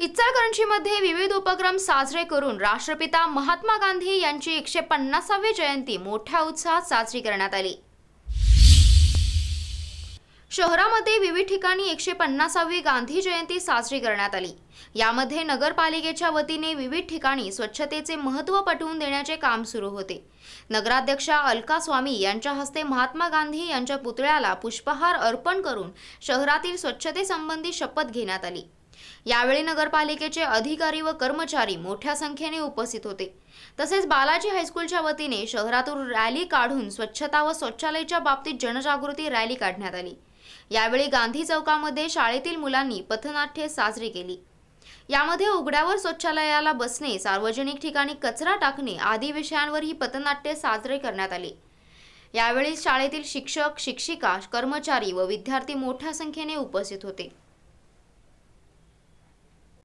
इचलकरंजीमध्ये विविध उपक्रम साजरे करून राष्ट्रपिता महात्मा गांधी यांची एकशे पन्नासावी जयंती मोठ्या उत्साहात साजरी करण्यात आली शहरामध्ये विविध ठिकाणी एकशे पन्नासावी गांधी जयंती साजरी करण्यात आली यामध्ये नगरपालिकेच्या वतीने विविध ठिकाणी स्वच्छतेचे महत्त्व पटवून देण्याचे काम सुरू होते नगराध्यक्षा अलका स्वामी यांच्या हस्ते महात्मा गांधी यांच्या पुतळ्याला पुष्पहार अर्पण करून शहरातील स्वच्छतेसंबंधी शपथ घेण्यात आली यावेळी नगरपालिकेचे अधिकारी व कर्मचारी मोठ्या संख्येने उपस्थित होते तसेच बालाजी हायस्कूलच्या वतीने शहरातून रॅली काढून स्वच्छता व शौचालयाच्या बाबतीत जनजागृती रॅली काढण्यात आली यावेळी गांधी चौकामध्ये शाळेतील मुलांनी पथनाट्ये साजरी केली यामध्ये उघड्यावर शौचालयाला बसणे सार्वजनिक ठिकाणी कचरा टाकणे आदी विषयांवर ही पथनाट्ये साजरे करण्यात आले यावेळी शाळेतील शिक्षक शिक्षिका कर्मचारी व विद्यार्थी मोठ्या संख्येने उपस्थित होते